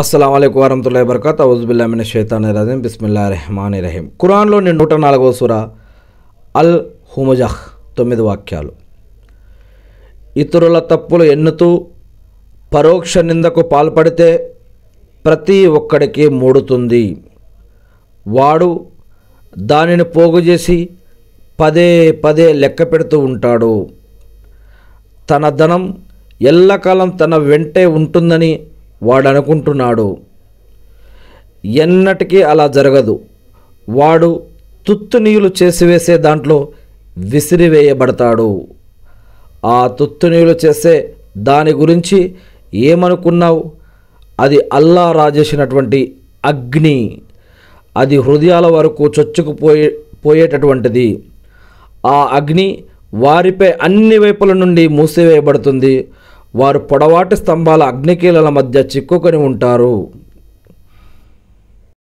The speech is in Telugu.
అస్సలం అయికు వరహతుల్లా బర్కత్ అవుజుబుల్లామిన షేతాన్ రజీం బిస్మిల్లా రెహమాన్ రహీం కురాన్లోని నూట నాలుగవ సుర అల్ హుముజహ్ తొమ్మిది వాక్యాలు ఇతరుల తప్పులు ఎన్నుతూ పరోక్ష నిందకు పాల్పడితే ప్రతి ఒక్కడికి మూడుతుంది వాడు దానిని పోగు చేసి పదే పదే లెక్క పెడుతూ ఉంటాడు తన ధనం ఎల్లకాలం తన వెంటే ఉంటుందని వాడనుకుంటున్నాడు ఎన్నటికీ అలా జరగదు వాడు తుత్తునీయులు చేసివేసే దాంట్లో విసిరివేయబడతాడు ఆ తుత్తునీయులు చేసే దాని గురించి ఏమనుకున్నావు అది అల్లా రాజేసినటువంటి అగ్ని అది హృదయాల వరకు చొచ్చుకుపోయే పోయేటటువంటిది ఆ అగ్ని వారిపై అన్ని వైపుల నుండి మూసివేయబడుతుంది వారు పొడవాటి స్తంభాల అగ్నికీలల మధ్య చిక్కుకొని ఉంటారు